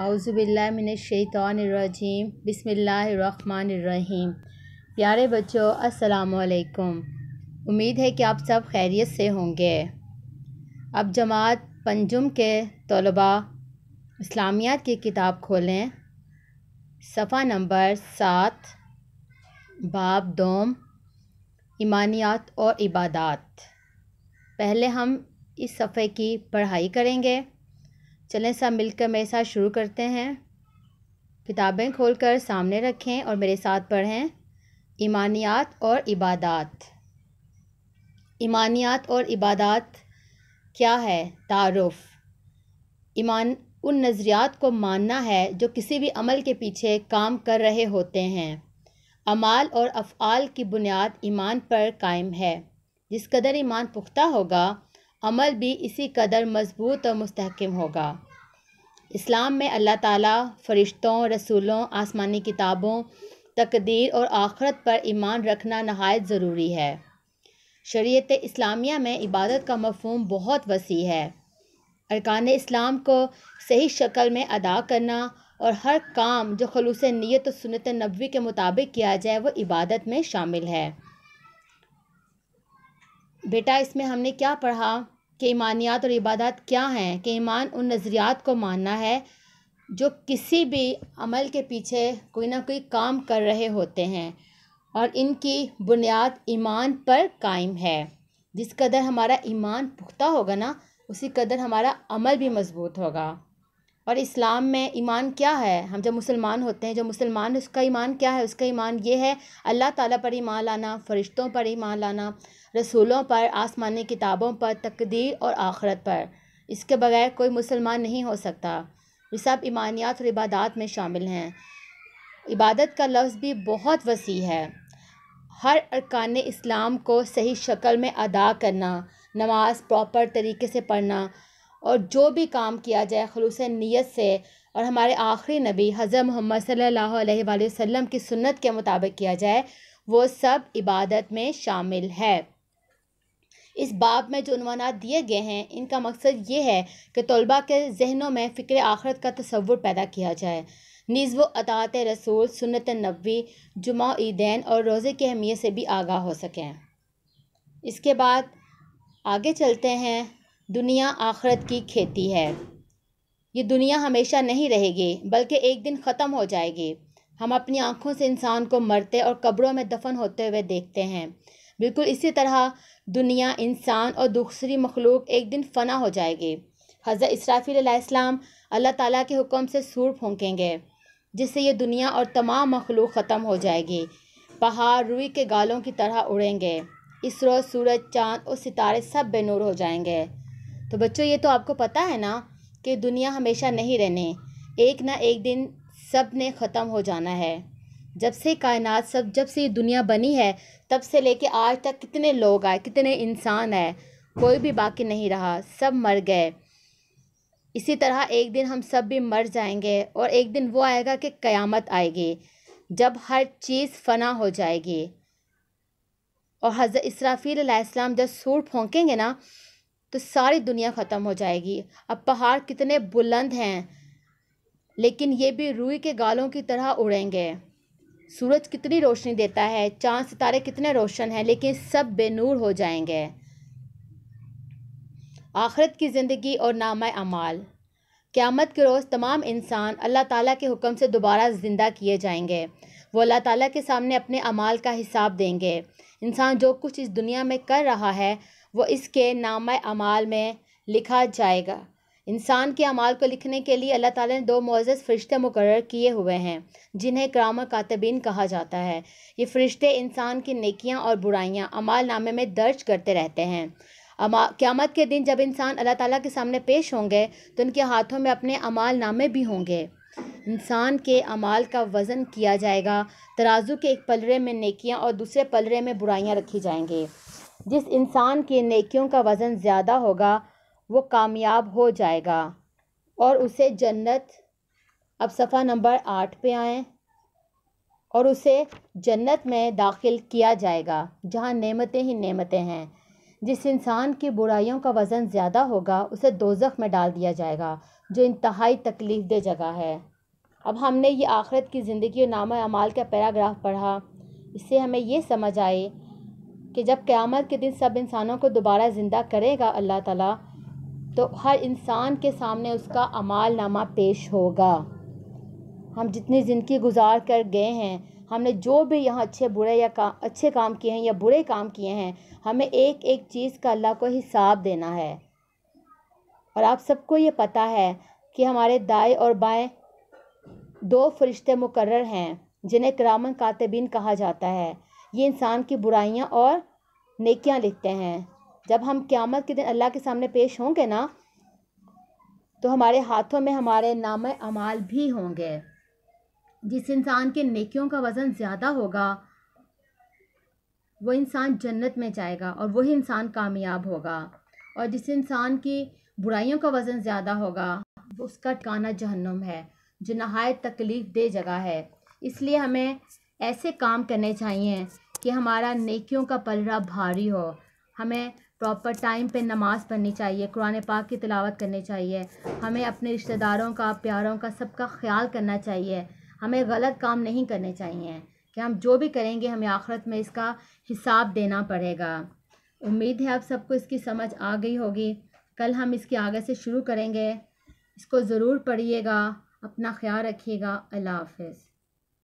अज़बिल्लाशैतरजीम बसमीम प्यारे बच्चों असलकुम उम्मीद है कि आप सब खैरियत से होंगे अब जमात पंजुम के तलबा इस्लामियात की किताब खोलें सफ़ा नंबर सात बाब दोम ईमानियात और इबादत पहले हम इस सफ़े की पढ़ाई करेंगे चलें सब मिलकर मेरे साथ शुरू करते हैं किताबें खोलकर सामने रखें और मेरे साथ पढ़ें ईमानियात और इबादात ईमानियात और इबादात क्या है तारफ़ ईमान उन नज़रियात को मानना है जो किसी भी अमल के पीछे काम कर रहे होते हैं अमाल और अफ़ाल की बुनियाद ईमान पर कायम है जिस कदर ईमान पुख्ता होगा अमल भी इसी कदर मजबूत और मस्तकम होगा इस्लाम में अल्लाह ताला फरिश्तों रसूलों आसमानी किताबों तकदीर और आखरत पर ईमान रखना नहायत ज़रूरी है शरीत इस्लामिया में इबादत का मफहम बहुत वसी है अरकान इस्लाम को सही शक्ल में अदा करना और हर काम जो खलूस नीयत सुनत नबी के मुताबिक किया जाए वो इबादत में शामिल है बेटा इसमें हमने क्या पढ़ा कि ईमानियात और इबादत क्या हैं कि ईमान उन नज़रियात को मानना है जो किसी भी अमल के पीछे कोई ना कोई काम कर रहे होते हैं और इनकी बुनियाद ईमान पर कायम है जिस कदर हमारा ईमान पुख्ता होगा ना उसी कदर हमारा अमल भी मज़बूत होगा और इस्लाम में ईमान क्या है हम जब मुसलमान होते हैं जो मुसलमान उसका ईमान क्या है उसका ईमान ये है अल्लाह ताला पर ईमान लाना फ़रिश्तों पर ईमान लाना रसूलों पर आसमानी किताबों पर तकदीर और आखरत पर इसके बगैर कोई मुसलमान नहीं हो सकता ये सब ईमानियात और इबादत में शामिल हैं इबादत का लफ्ज़ भी बहुत वसी है हर अरकान इस्लाम को सही शक्ल में अदा करना नमाज प्रॉपर तरीके से पढ़ना और जो भी काम किया जाए खलूस नीयत से और हमारे आखिरी नबी हज़र मोहम्मद सल्ला अलैहि की सुन्नत के मुताबिक किया जाए वो सब इबादत में शामिल है इस बाब में जो अनवाना दिए गए हैं इनका मकसद ये है कि तलबा के जहनों में फ़िक्र आखरत का तस्वुर पैदा किया जाए नीज़ व अतात रसूल सुनत नबी जुमा ईदैन और रोज़े की अहमियत से भी आगाह हो सकें इसके बाद आगे चलते हैं दुनिया आखरत की खेती है ये दुनिया हमेशा नहीं रहेगी बल्कि एक दिन ख़त्म हो जाएगी हम अपनी आँखों से इंसान को मरते और कब्रों में दफन होते हुए देखते हैं बिल्कुल इसी तरह दुनिया इंसान और दूसरी मखलूक एक दिन फना हो जाएगी हज़रत इसराफ़ीम अल्लाह ताला के हुक्म से सूर फूकेंगे जिससे ये दुनिया और तमाम मखलूक ख़त्म हो जाएगी पहाड़ रुई के गालों की तरह उड़ेंगे इसरो सूरज चाँद और सितारे सब बेनूर हो जाएंगे तो बच्चों ये तो आपको पता है ना कि दुनिया हमेशा नहीं रहने एक ना एक दिन सब ने ख़त्म हो जाना है जब से कायनात सब जब से ये दुनिया बनी है तब से लेके आज तक कितने लोग आए कितने इंसान आए कोई भी बाकी नहीं रहा सब मर गए इसी तरह एक दिन हम सब भी मर जाएंगे और एक दिन वो आएगा कि क़यामत आएगी जब हर चीज़ फना हो जाएगी और हज़रत इसराफ़ील जब सूट फोंकेंगे ना तो सारी दुनिया ख़त्म हो जाएगी अब पहाड़ कितने बुलंद हैं लेकिन ये भी रूई के गालों की तरह उड़ेंगे सूरज कितनी रोशनी देता है चांद सितारे कितने रोशन हैं लेकिन सब बेनूर हो जाएंगे आखरत की ज़िंदगी और नामा अमाल क़्यामत के रोज़ तमाम इंसान अल्लाह ताला के हुक्म से दोबारा ज़िंदा किए जाएंगे वो अल्लाह ताला के सामने अपने अमाल का हिसाब देंगे इंसान जो कुछ इस दुनिया में कर रहा है वो इसके नाम अमाल में लिखा जाएगा इंसान के अमाल को लिखने के लिए अल्लाह ताला ने दो मोज़ फ़रिश्ते मुकर किए हुए हैं जिन्हें क्राम कातबीन कहा जाता है ये फ़रिश्ते इंसान की नेकियां और बुराइयां अमाल नामे में दर्ज करते रहते हैं अमा क़्यामत के दिन जब इंसान अल्लाह ताला के सामने पेश होंगे तो उनके हाथों में अपने अमाल नामे भी होंगे इंसान के अमाल का वज़न किया जाएगा तराजू के एक पलरे में नकियाँ और दूसरे पलरे में बुराइयाँ रखी जाएँगी जिस इंसान के नेकियों का वज़न ज़्यादा होगा वो कामयाब हो जाएगा और उसे जन्नत अब सफ़ा नंबर आठ पे आएँ और उसे जन्नत में दाखिल किया जाएगा जहाँ नेमतें ही नेमतें हैं जिस इंसान की बुराइयों का वज़न ज़्यादा होगा उसे दोजख में डाल दिया जाएगा जो इंतहाई तकलीफ दे जगह है अब हमने ये आखरत की ज़िंदगी और नामा अमाल का पैराग्राफ पढ़ा इससे हमें ये समझ आए कि जब क़्यामत के दिन सब इंसानों को दोबारा ज़िंदा करेगा अल्लाह ताला तो हर इंसान के सामने उसका अमाल नामा पेश होगा हम जितनी ज़िंदगी गुजार कर गए हैं हमने जो भी यहाँ अच्छे बुरे या का अच्छे काम किए हैं या बुरे काम किए हैं हमें एक एक चीज़ का अल्लाह को हिसाब देना है और आप सबको ये पता है कि हमारे दाएँ और बाएँ दो फरिश्ते मुकर हैं जिन्हें करामन कातबिन कहा जाता है ये इंसान की बुराइयाँ और नेकियाँ लिखते हैं जब हम क़्यामत के दिन अल्लाह के सामने पेश होंगे ना तो हमारे हाथों में हमारे नाम अमाल भी होंगे जिस इंसान के नेकियों का वज़न ज़्यादा होगा वह इंसान जन्नत में जाएगा और वही इंसान कामयाब होगा और जिस इंसान की बुराइयों का वज़न ज़्यादा होगा उसका ठिकाना जहन्नुम है जो नहाय तकलीफ़ दे जगह है इसलिए हमें ऐसे काम करने चाहिए कि हमारा नेकियों का पलरा भारी हो हमें प्रॉपर टाइम पे नमाज़ पढ़नी चाहिए कुरान पाक की तलावत करनी चाहिए हमें अपने रिश्तेदारों का प्यारों का सबका ख्याल करना चाहिए हमें गलत काम नहीं करने चाहिए कि हम जो भी करेंगे हमें आखिरत में इसका हिसाब देना पड़ेगा उम्मीद है आप सबको इसकी समझ आ गई होगी कल हम इसके आगे से शुरू करेंगे इसको ज़रूर पढ़िएगा अपना ख्याल रखिएगा अल्लाह हाफिज़